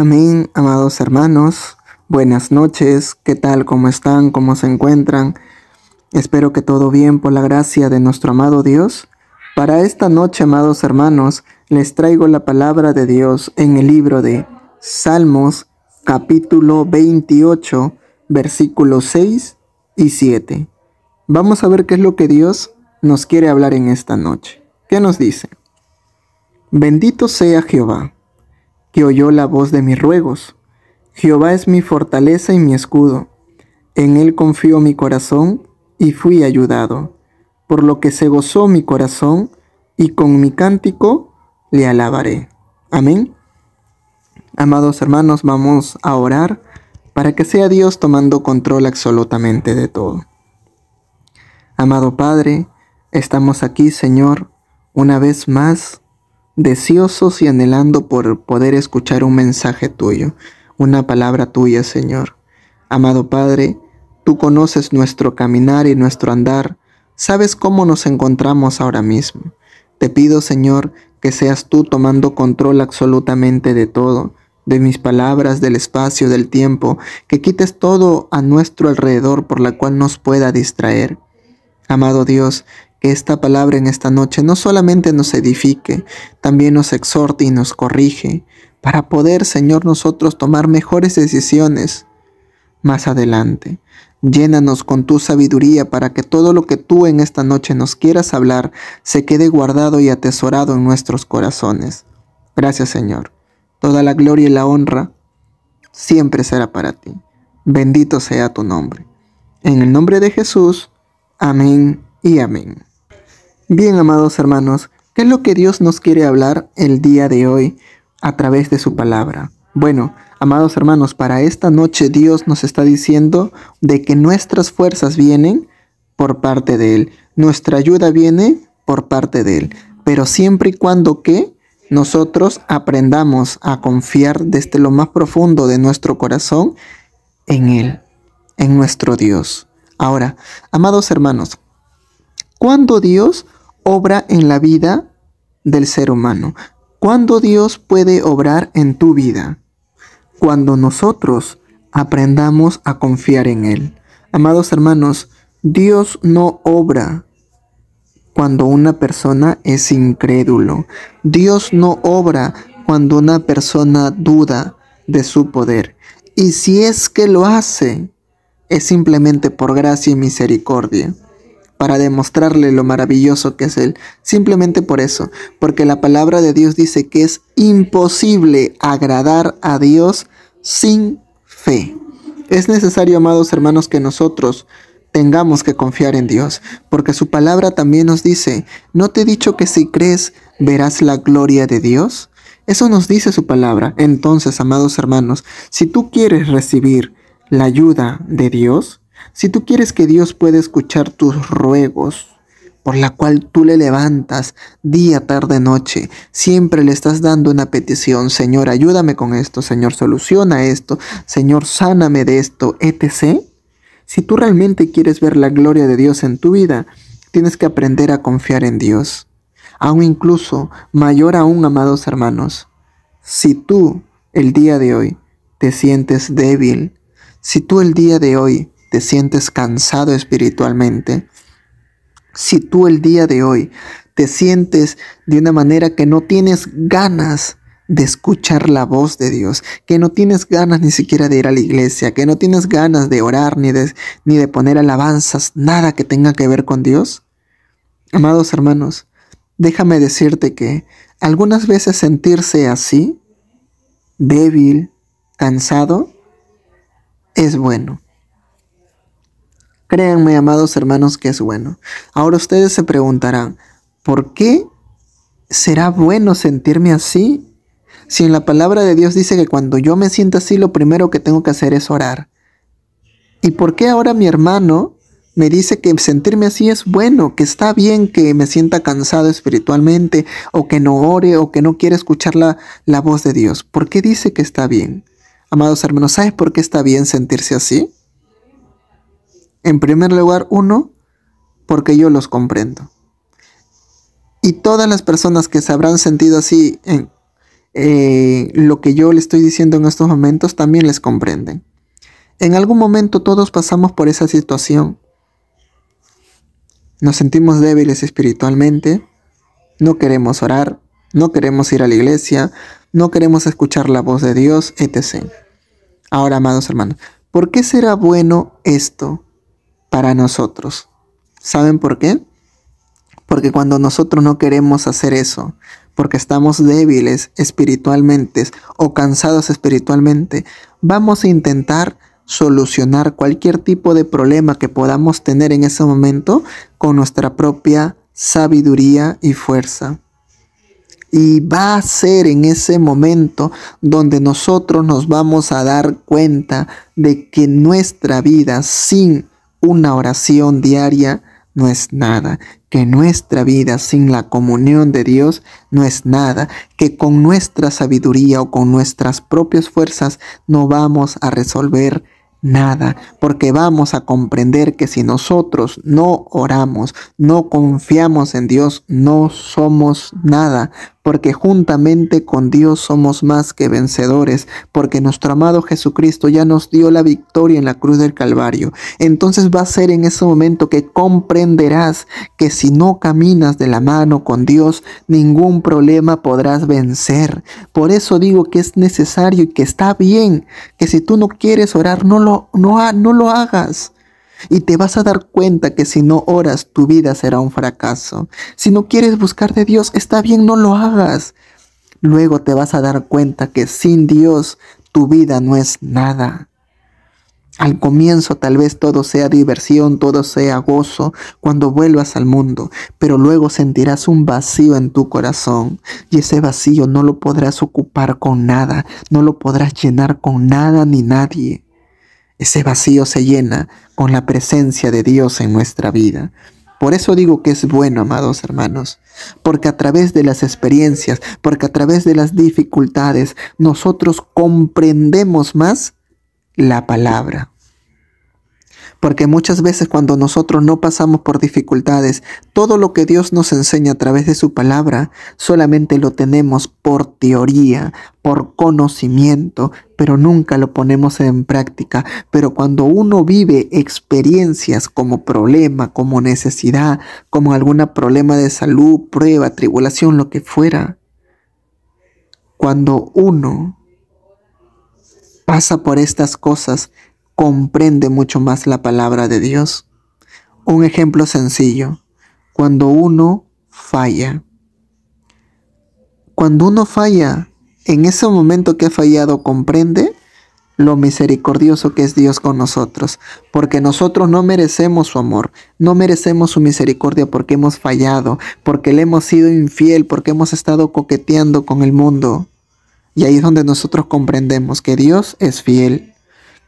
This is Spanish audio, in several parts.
Amén, amados hermanos. Buenas noches. ¿Qué tal? ¿Cómo están? ¿Cómo se encuentran? Espero que todo bien por la gracia de nuestro amado Dios. Para esta noche, amados hermanos, les traigo la palabra de Dios en el libro de Salmos, capítulo 28, versículos 6 y 7. Vamos a ver qué es lo que Dios nos quiere hablar en esta noche. ¿Qué nos dice? Bendito sea Jehová y oyó la voz de mis ruegos. Jehová es mi fortaleza y mi escudo. En él confió mi corazón y fui ayudado, por lo que se gozó mi corazón y con mi cántico le alabaré. Amén. Amados hermanos, vamos a orar para que sea Dios tomando control absolutamente de todo. Amado Padre, estamos aquí, Señor, una vez más deseosos y anhelando por poder escuchar un mensaje tuyo, una palabra tuya, Señor. Amado Padre, tú conoces nuestro caminar y nuestro andar, sabes cómo nos encontramos ahora mismo. Te pido, Señor, que seas tú tomando control absolutamente de todo, de mis palabras, del espacio, del tiempo, que quites todo a nuestro alrededor por la cual nos pueda distraer. Amado Dios, que esta palabra en esta noche no solamente nos edifique, también nos exhorte y nos corrige, para poder, Señor, nosotros tomar mejores decisiones más adelante. Llénanos con tu sabiduría para que todo lo que tú en esta noche nos quieras hablar se quede guardado y atesorado en nuestros corazones. Gracias, Señor. Toda la gloria y la honra siempre será para ti. Bendito sea tu nombre. En el nombre de Jesús. Amén y amén. Bien, amados hermanos, ¿qué es lo que Dios nos quiere hablar el día de hoy a través de su palabra? Bueno, amados hermanos, para esta noche Dios nos está diciendo de que nuestras fuerzas vienen por parte de Él, nuestra ayuda viene por parte de Él, pero siempre y cuando que nosotros aprendamos a confiar desde lo más profundo de nuestro corazón en Él, en nuestro Dios. Ahora, amados hermanos, ¿cuándo Dios obra en la vida del ser humano. ¿Cuándo Dios puede obrar en tu vida? Cuando nosotros aprendamos a confiar en Él. Amados hermanos, Dios no obra cuando una persona es incrédulo. Dios no obra cuando una persona duda de su poder. Y si es que lo hace, es simplemente por gracia y misericordia para demostrarle lo maravilloso que es Él. Simplemente por eso, porque la palabra de Dios dice que es imposible agradar a Dios sin fe. Es necesario, amados hermanos, que nosotros tengamos que confiar en Dios, porque su palabra también nos dice, ¿no te he dicho que si crees verás la gloria de Dios? Eso nos dice su palabra. Entonces, amados hermanos, si tú quieres recibir la ayuda de Dios, si tú quieres que Dios pueda escuchar tus ruegos, por la cual tú le levantas día, tarde, noche. Siempre le estás dando una petición, Señor, ayúdame con esto, Señor, soluciona esto, Señor, sáname de esto, etc. Si tú realmente quieres ver la gloria de Dios en tu vida, tienes que aprender a confiar en Dios. Aún incluso, mayor aún, amados hermanos, si tú el día de hoy te sientes débil, si tú el día de hoy te sientes cansado espiritualmente, si tú el día de hoy te sientes de una manera que no tienes ganas de escuchar la voz de Dios, que no tienes ganas ni siquiera de ir a la iglesia, que no tienes ganas de orar ni de, poner alabanzas, nada que tenga que ver con Dios. Amados hermanos, déjame decirte que algunas veces sentirse así, débil, cansado, es bueno. Créanme, amados hermanos, que es bueno. Ahora ustedes se preguntarán, ¿por qué será bueno sentirme así? Si en la palabra de Dios dice que cuando yo me siento así, lo primero que tengo que hacer es orar. ¿Y por qué ahora mi hermano me dice que sentirme así es bueno, que está bien que me sienta cansado espiritualmente o que no ore o que no quiere escuchar la, la voz de Dios. ¿Por qué dice que está bien? Amados hermanos, ¿sabes por qué está bien sentirse así? En primer lugar, uno, porque yo los comprendo. Y todas las personas que se habrán sentido así en eh, lo que yo le estoy diciendo en estos momentos también les comprenden. En algún momento todos pasamos por esa situación. Nos sentimos débiles espiritualmente, no queremos orar, no queremos ir a la iglesia, no queremos escuchar la voz de Dios, etc. Ahora, amados hermanos, ¿por qué será bueno esto? para nosotros. ¿Saben por qué? Porque cuando nosotros no queremos hacer eso, porque estamos débiles espiritualmente o cansados espiritualmente, vamos a intentar solucionar cualquier tipo de problema que podamos tener en ese momento con nuestra propia sabiduría y fuerza. Y va a ser en ese momento donde nosotros nos vamos a dar cuenta de que nuestra vida sin una oración diaria no es nada, que nuestra vida sin la comunión de Dios no es nada, que con nuestra sabiduría o con nuestras propias fuerzas no vamos a resolver nada, porque vamos a comprender que si nosotros no oramos, no confiamos en Dios, no somos nada, porque juntamente con Dios somos más que vencedores, porque nuestro amado Jesucristo ya nos dio la victoria en la cruz del Calvario. Entonces va a ser en ese momento que comprenderás que si no caminas de la mano con Dios, ningún problema podrás vencer. Por eso digo que es necesario y que está bien, que si tú no quieres orar, no lo, no, no lo hagas. Y te vas a dar cuenta que si no oras, tu vida será un fracaso. Si no quieres buscar de Dios, está bien, no lo hagas. Luego te vas a dar cuenta que sin Dios tu vida no es nada. Al comienzo tal vez todo sea diversión, todo sea gozo cuando vuelvas al mundo, pero luego sentirás un vacío en tu corazón y ese vacío no lo podrás ocupar con nada, no lo podrás llenar con nada ni nadie. Ese vacío se llena con la presencia de Dios en nuestra vida. Por eso digo que es bueno, amados hermanos, porque a través de las experiencias, porque a través de las dificultades, nosotros comprendemos más la palabra porque muchas veces cuando nosotros no pasamos por dificultades, todo lo que Dios nos enseña a través de su palabra, solamente lo tenemos por teoría, por conocimiento, pero nunca lo ponemos en práctica. Pero cuando uno vive experiencias como problema, como necesidad, como algún problema de salud, prueba, tribulación, lo que fuera, cuando uno pasa por estas cosas, comprende mucho más la palabra de Dios. Un ejemplo sencillo, cuando uno falla. Cuando uno falla, en ese momento que ha fallado, comprende lo misericordioso que es Dios con nosotros, porque nosotros no merecemos su amor, no merecemos su misericordia porque hemos fallado, porque le hemos sido infiel, porque hemos estado coqueteando con el mundo. Y ahí es donde nosotros comprendemos que Dios es fiel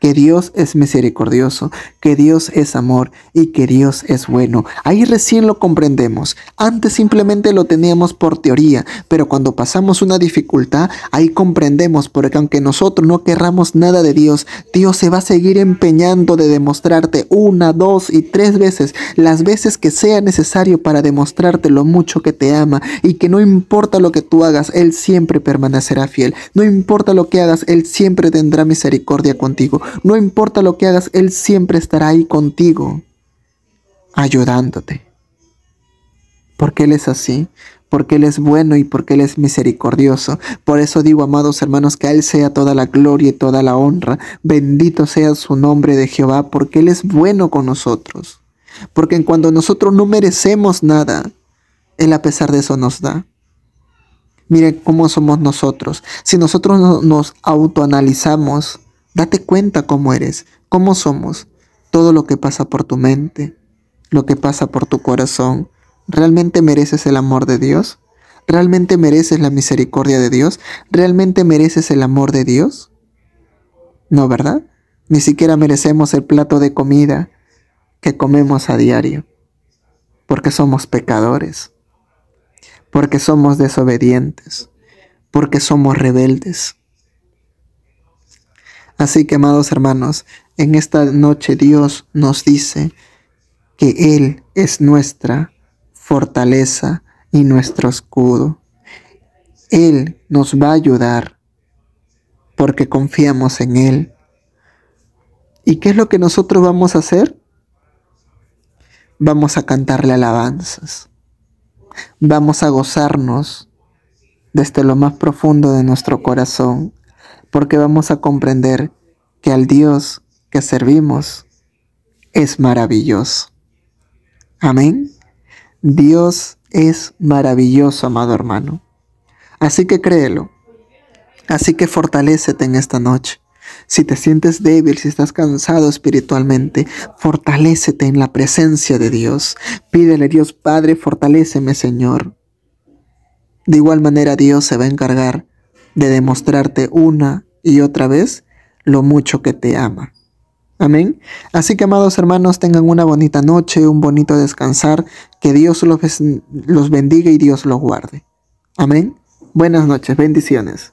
que Dios es misericordioso, que Dios es amor y que Dios es bueno. Ahí recién lo comprendemos. Antes simplemente lo teníamos por teoría, pero cuando pasamos una dificultad, ahí comprendemos, porque aunque nosotros no querramos nada de Dios, Dios se va a seguir empeñando de demostrarte una, dos y tres veces, las veces que sea necesario para demostrarte lo mucho que te ama y que no importa lo que tú hagas, Él siempre permanecerá fiel. No importa lo que hagas, Él siempre tendrá misericordia contigo. No importa lo que hagas, Él siempre estará ahí contigo, ayudándote. Porque Él es así, porque Él es bueno y porque Él es misericordioso. Por eso digo, amados hermanos, que a Él sea toda la gloria y toda la honra. Bendito sea su nombre de Jehová, porque Él es bueno con nosotros. Porque en cuando nosotros no merecemos nada, Él a pesar de eso nos da. Miren cómo somos nosotros. Si nosotros nos autoanalizamos, Date cuenta cómo eres, cómo somos, todo lo que pasa por tu mente, lo que pasa por tu corazón. ¿Realmente mereces el amor de Dios? ¿Realmente mereces la misericordia de Dios? ¿Realmente mereces el amor de Dios? No, ¿verdad? Ni siquiera merecemos el plato de comida que comemos a diario, porque somos pecadores, porque somos desobedientes, porque somos rebeldes Así que, amados hermanos, en esta noche Dios nos dice que Él es nuestra fortaleza y nuestro escudo. Él nos va a ayudar porque confiamos en Él. ¿Y qué es lo que nosotros vamos a hacer? Vamos a cantarle alabanzas. Vamos a gozarnos desde este lo más profundo de nuestro corazón porque vamos a comprender que al Dios que servimos es maravilloso. Amén. Dios es maravilloso, amado hermano. Así que créelo. Así que fortalécete en esta noche. Si te sientes débil, si estás cansado espiritualmente, fortalécete en la presencia de Dios. Pídele, Dios Padre, fortaléceme, Señor. De igual manera, Dios se va a encargar de demostrarte una y otra vez lo mucho que te ama. Amén. Así que amados hermanos, tengan una bonita noche, un bonito descansar, que Dios los, los bendiga y Dios los guarde. Amén. Buenas noches, bendiciones.